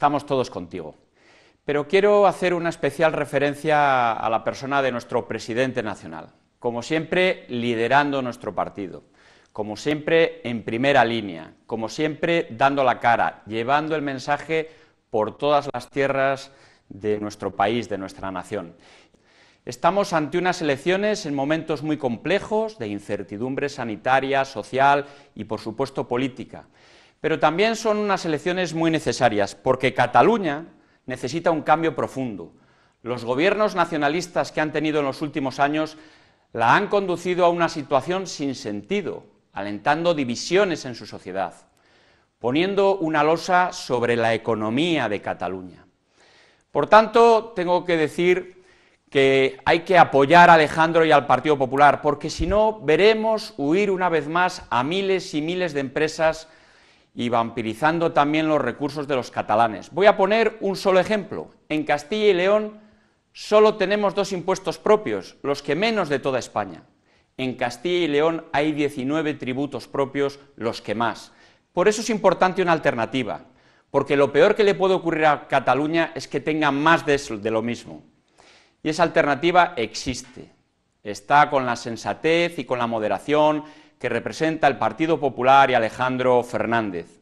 estamos todos contigo. Pero quiero hacer una especial referencia a la persona de nuestro presidente nacional, como siempre liderando nuestro partido, como siempre en primera línea, como siempre dando la cara, llevando el mensaje por todas las tierras de nuestro país, de nuestra nación. Estamos ante unas elecciones en momentos muy complejos de incertidumbre sanitaria, social y, por supuesto, política. Pero también son unas elecciones muy necesarias, porque Cataluña necesita un cambio profundo. Los gobiernos nacionalistas que han tenido en los últimos años la han conducido a una situación sin sentido, alentando divisiones en su sociedad, poniendo una losa sobre la economía de Cataluña. Por tanto, tengo que decir que hay que apoyar a Alejandro y al Partido Popular, porque si no, veremos huir una vez más a miles y miles de empresas y vampirizando también los recursos de los catalanes. Voy a poner un solo ejemplo. En Castilla y León solo tenemos dos impuestos propios, los que menos de toda España. En Castilla y León hay 19 tributos propios, los que más. Por eso es importante una alternativa, porque lo peor que le puede ocurrir a Cataluña es que tenga más de, de lo mismo. Y esa alternativa existe. Está con la sensatez y con la moderación que representa el Partido Popular y Alejandro Fernández.